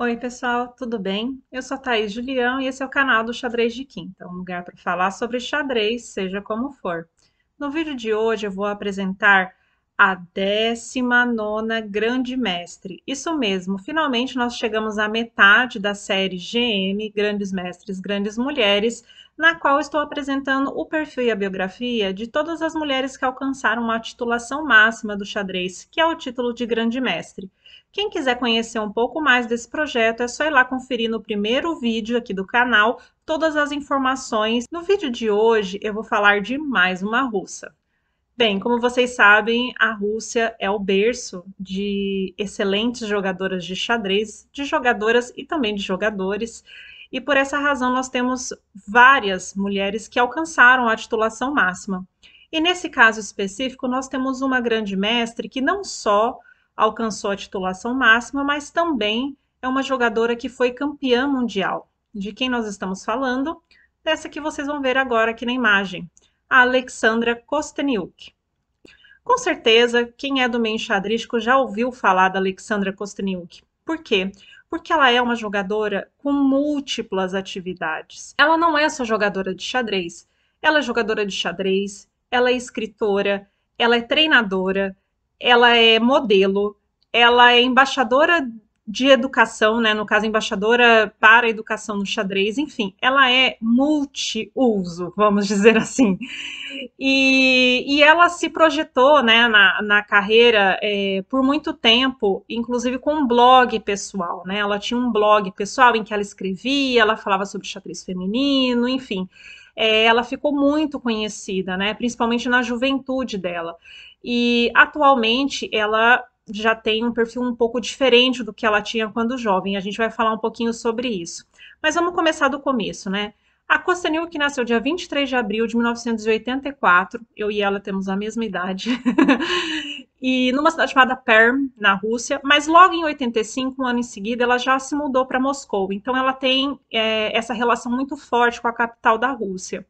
Oi, pessoal, tudo bem? Eu sou a Thaís Julião e esse é o canal do Xadrez de Quinta, então, um lugar para falar sobre xadrez, seja como for. No vídeo de hoje eu vou apresentar a 19 Grande Mestre. Isso mesmo, finalmente nós chegamos à metade da série GM Grandes Mestres, Grandes Mulheres, na qual estou apresentando o perfil e a biografia de todas as mulheres que alcançaram a titulação máxima do xadrez, que é o título de Grande Mestre. Quem quiser conhecer um pouco mais desse projeto, é só ir lá conferir no primeiro vídeo aqui do canal todas as informações. No vídeo de hoje, eu vou falar de mais uma russa. Bem, como vocês sabem, a Rússia é o berço de excelentes jogadoras de xadrez, de jogadoras e também de jogadores. E por essa razão, nós temos várias mulheres que alcançaram a titulação máxima. E nesse caso específico, nós temos uma grande mestre que não só alcançou a titulação máxima, mas também é uma jogadora que foi campeã mundial. De quem nós estamos falando? Dessa que vocês vão ver agora aqui na imagem, a Alexandra Kosteniuk. Com certeza, quem é do meio xadrístico já ouviu falar da Alexandra Kosteniuk. Por quê? Porque ela é uma jogadora com múltiplas atividades. Ela não é só jogadora de xadrez, ela é jogadora de xadrez, ela é escritora, ela é treinadora, ela é modelo, ela é embaixadora de educação, né, no caso embaixadora para a educação no xadrez, enfim, ela é multiuso, vamos dizer assim. E, e ela se projetou né, na, na carreira é, por muito tempo, inclusive com um blog pessoal. Né? Ela tinha um blog pessoal em que ela escrevia, ela falava sobre xadrez feminino, enfim. É, ela ficou muito conhecida, né, principalmente na juventude dela. E atualmente ela já tem um perfil um pouco diferente do que ela tinha quando jovem. A gente vai falar um pouquinho sobre isso. Mas vamos começar do começo, né? A Costanil, que nasceu dia 23 de abril de 1984, eu e ela temos a mesma idade, e numa cidade chamada Perm, na Rússia, mas logo em 85, um ano em seguida, ela já se mudou para Moscou. Então, ela tem é, essa relação muito forte com a capital da Rússia.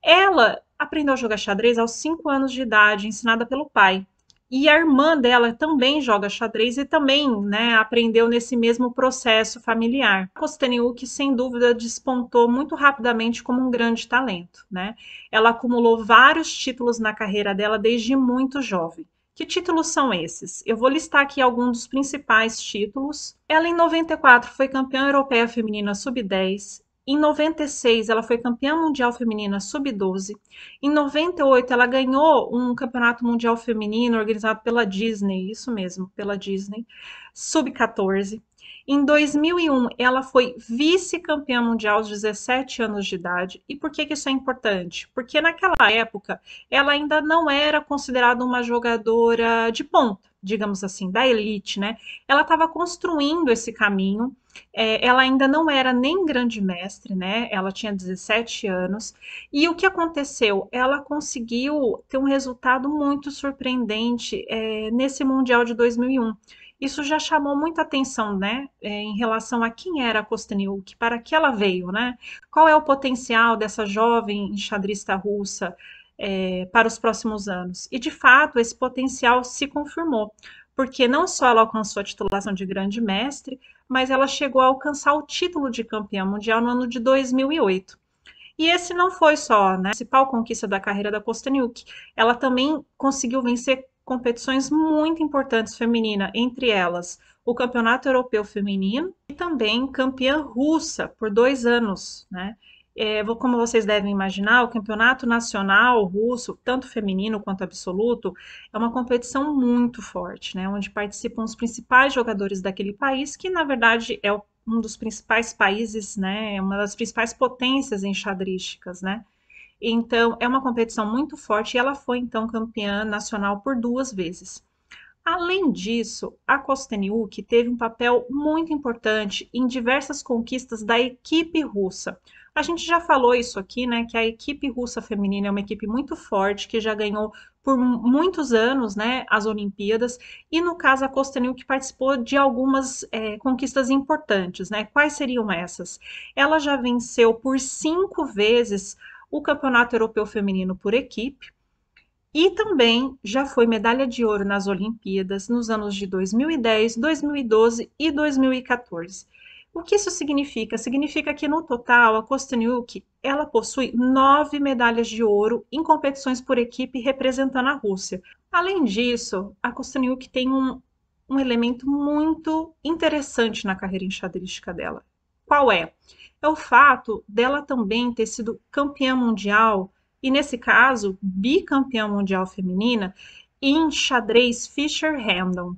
Ela aprendeu a jogar xadrez aos 5 anos de idade, ensinada pelo pai e a irmã dela também joga xadrez e também né, aprendeu nesse mesmo processo familiar. Kosteniuk sem dúvida, despontou muito rapidamente como um grande talento. Né? Ela acumulou vários títulos na carreira dela desde muito jovem. Que títulos são esses? Eu vou listar aqui alguns dos principais títulos. Ela, em 94, foi campeã europeia feminina sub-10, em 96, ela foi campeã mundial feminina sub-12. Em 98, ela ganhou um campeonato mundial feminino organizado pela Disney, isso mesmo, pela Disney, sub-14. Em 2001, ela foi vice-campeã mundial aos 17 anos de idade. E por que, que isso é importante? Porque naquela época, ela ainda não era considerada uma jogadora de ponta digamos assim, da elite, né? Ela estava construindo esse caminho. É, ela ainda não era nem grande mestre, né? Ela tinha 17 anos. E o que aconteceu? Ela conseguiu ter um resultado muito surpreendente é, nesse Mundial de 2001. Isso já chamou muita atenção, né? É, em relação a quem era a Kostenilk, para que ela veio, né? Qual é o potencial dessa jovem enxadrista russa? é, para os próximos anos. E, de fato, esse potencial se confirmou, porque não só ela alcançou a titulação de grande mestre, mas ela chegou a alcançar o título de campeã mundial no ano de 2008. E esse não foi só né, a principal conquista da carreira da Kosteniuk. Ela também conseguiu vencer competições muito importantes feminina, entre elas o Campeonato Europeu Feminino e também campeã russa por dois anos, né? É, como vocês devem imaginar, o campeonato nacional russo, tanto feminino quanto absoluto, é uma competição muito forte, né? Onde participam os principais jogadores daquele país, que na verdade é um dos principais países, né? É uma das principais potências enxadrísticas, né? Então, é uma competição muito forte e ela foi então campeã nacional por duas vezes. Além disso, a Kosteniuk teve um papel muito importante em diversas conquistas da equipe russa. A gente já falou isso aqui, né? Que a equipe russa feminina é uma equipe muito forte, que já ganhou por muitos anos, né? As Olimpíadas. E no caso, a Kosteniuk participou de algumas é, conquistas importantes, né? Quais seriam essas? Ela já venceu por cinco vezes o Campeonato Europeu Feminino por equipe e também já foi medalha de ouro nas Olimpíadas nos anos de 2010, 2012 e 2014. O que isso significa? Significa que no total a Kosteniuk ela possui nove medalhas de ouro em competições por equipe representando a Rússia. Além disso, a Kosteniuk tem um, um elemento muito interessante na carreira enxadrística dela. Qual é? É o fato dela também ter sido campeã mundial e nesse caso, bicampeã mundial feminina em xadrez Fischer Handon.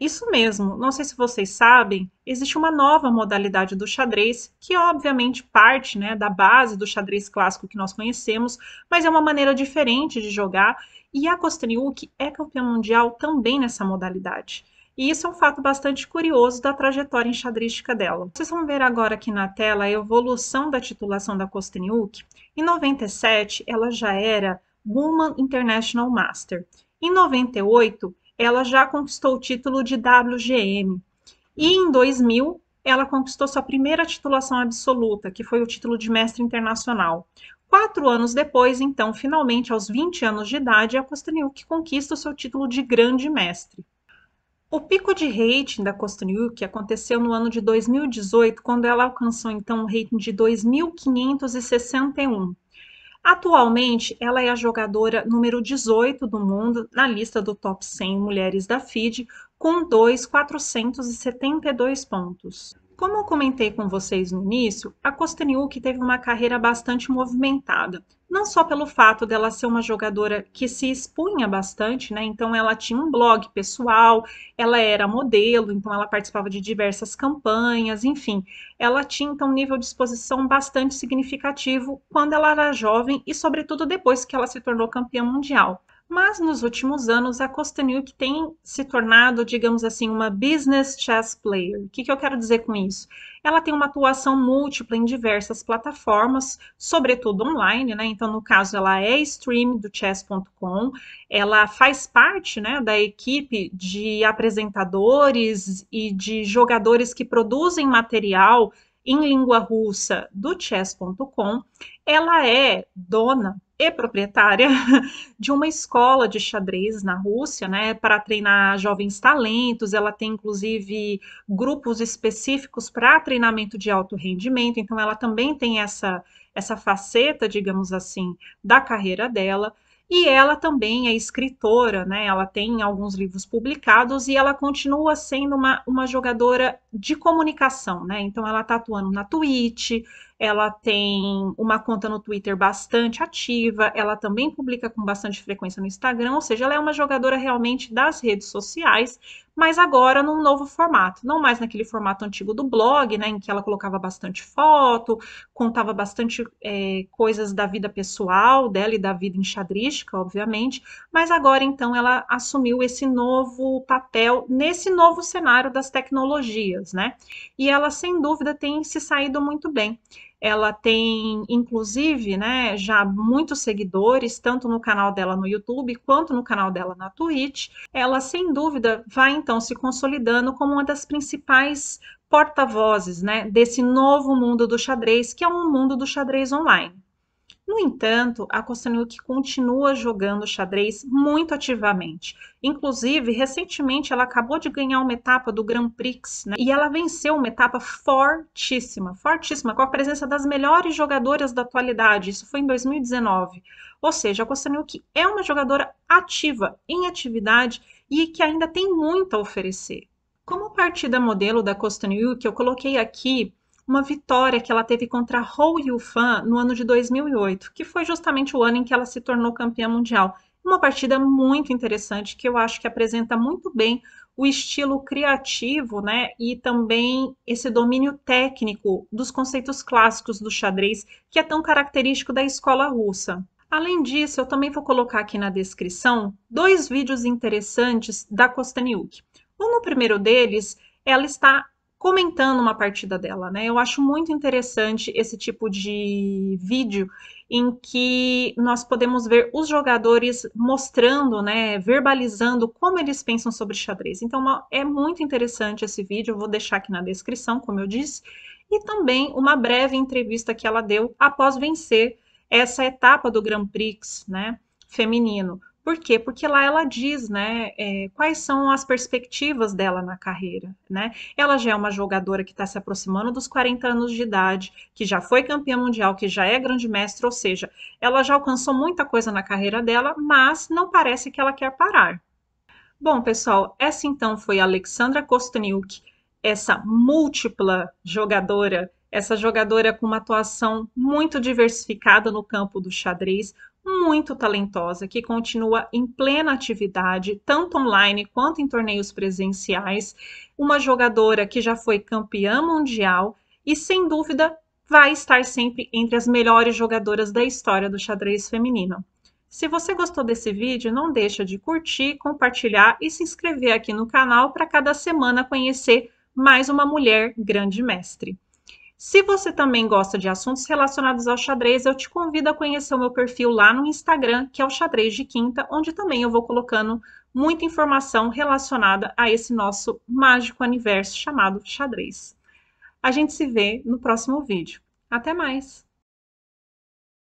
Isso mesmo, não sei se vocês sabem, existe uma nova modalidade do xadrez, que é, obviamente parte né, da base do xadrez clássico que nós conhecemos, mas é uma maneira diferente de jogar, e a Kostyniuk é campeã mundial também nessa modalidade. E isso é um fato bastante curioso da trajetória enxadrística dela. Vocês vão ver agora aqui na tela a evolução da titulação da Kosteniuk. Em 97, ela já era Woman International Master. Em 98, ela já conquistou o título de WGM. E em 2000, ela conquistou sua primeira titulação absoluta, que foi o título de mestre internacional. Quatro anos depois, então, finalmente, aos 20 anos de idade, a Kosteniuk conquista o seu título de grande mestre. O pico de rating da Costanilk aconteceu no ano de 2018, quando ela alcançou então um rating de 2.561. Atualmente, ela é a jogadora número 18 do mundo na lista do top 100 mulheres da FIDE, com 2.472 pontos. Como eu comentei com vocês no início, a Kostenilk teve uma carreira bastante movimentada, não só pelo fato dela ser uma jogadora que se expunha bastante, né? Então ela tinha um blog pessoal, ela era modelo, então ela participava de diversas campanhas, enfim, ela tinha então um nível de exposição bastante significativo quando ela era jovem e sobretudo depois que ela se tornou campeã mundial mas nos últimos anos a Kostanuke tem se tornado, digamos assim, uma business chess player. O que, que eu quero dizer com isso? Ela tem uma atuação múltipla em diversas plataformas, sobretudo online, né? Então, no caso, ela é stream do chess.com, ela faz parte né, da equipe de apresentadores e de jogadores que produzem material em língua russa do chess.com. Ela é dona e proprietária de uma escola de xadrez na Rússia, né, para treinar jovens talentos. Ela tem inclusive grupos específicos para treinamento de alto rendimento. Então, ela também tem essa essa faceta, digamos assim, da carreira dela. E ela também é escritora, né? Ela tem alguns livros publicados e ela continua sendo uma, uma jogadora de comunicação, né? Então ela está atuando na Twitch, ela tem uma conta no Twitter bastante ativa, ela também publica com bastante frequência no Instagram, ou seja, ela é uma jogadora realmente das redes sociais, mas agora num novo formato, não mais naquele formato antigo do blog, né, em que ela colocava bastante foto, contava bastante é, coisas da vida pessoal dela e da vida enxadrística, obviamente, mas agora então ela assumiu esse novo papel nesse novo cenário das tecnologias, né? E ela sem dúvida tem se saído muito bem. Ela tem, inclusive, né, já muitos seguidores, tanto no canal dela no YouTube quanto no canal dela na Twitch. Ela, sem dúvida, vai então se consolidando como uma das principais porta-vozes né, desse novo mundo do xadrez, que é um mundo do xadrez online. No entanto, a Kostanuki continua jogando xadrez muito ativamente. Inclusive, recentemente ela acabou de ganhar uma etapa do Grand Prix, né? E ela venceu uma etapa fortíssima, fortíssima, com a presença das melhores jogadoras da atualidade. Isso foi em 2019. Ou seja, a Kostanuki é uma jogadora ativa, em atividade e que ainda tem muito a oferecer. Como partida modelo da Kostanuki, eu coloquei aqui uma vitória que ela teve contra Hou Yufan no ano de 2008, que foi justamente o ano em que ela se tornou campeã mundial. Uma partida muito interessante que eu acho que apresenta muito bem o estilo criativo, né, e também esse domínio técnico dos conceitos clássicos do xadrez, que é tão característico da escola russa. Além disso, eu também vou colocar aqui na descrição dois vídeos interessantes da Kostaniuk. Um no primeiro deles, ela está comentando uma partida dela, né? Eu acho muito interessante esse tipo de vídeo em que nós podemos ver os jogadores mostrando, né, verbalizando como eles pensam sobre xadrez. Então é muito interessante esse vídeo, eu vou deixar aqui na descrição, como eu disse, e também uma breve entrevista que ela deu após vencer essa etapa do Grand Prix, né, feminino. Por quê? Porque lá ela diz, né, é, quais são as perspectivas dela na carreira, né? Ela já é uma jogadora que está se aproximando dos 40 anos de idade, que já foi campeã mundial, que já é grande mestre, ou seja, ela já alcançou muita coisa na carreira dela, mas não parece que ela quer parar. Bom, pessoal, essa então foi a Alexandra Kostniuk, essa múltipla jogadora essa jogadora com uma atuação muito diversificada no campo do xadrez, muito talentosa que continua em plena atividade, tanto online quanto em torneios presenciais, uma jogadora que já foi campeã mundial e sem dúvida vai estar sempre entre as melhores jogadoras da história do xadrez feminino. Se você gostou desse vídeo, não deixa de curtir, compartilhar e se inscrever aqui no canal para cada semana conhecer mais uma mulher grande mestre. Se você também gosta de assuntos relacionados ao xadrez, eu te convido a conhecer o meu perfil lá no Instagram, que é o Xadrez de Quinta, onde também eu vou colocando muita informação relacionada a esse nosso mágico universo chamado xadrez. A gente se vê no próximo vídeo. Até mais!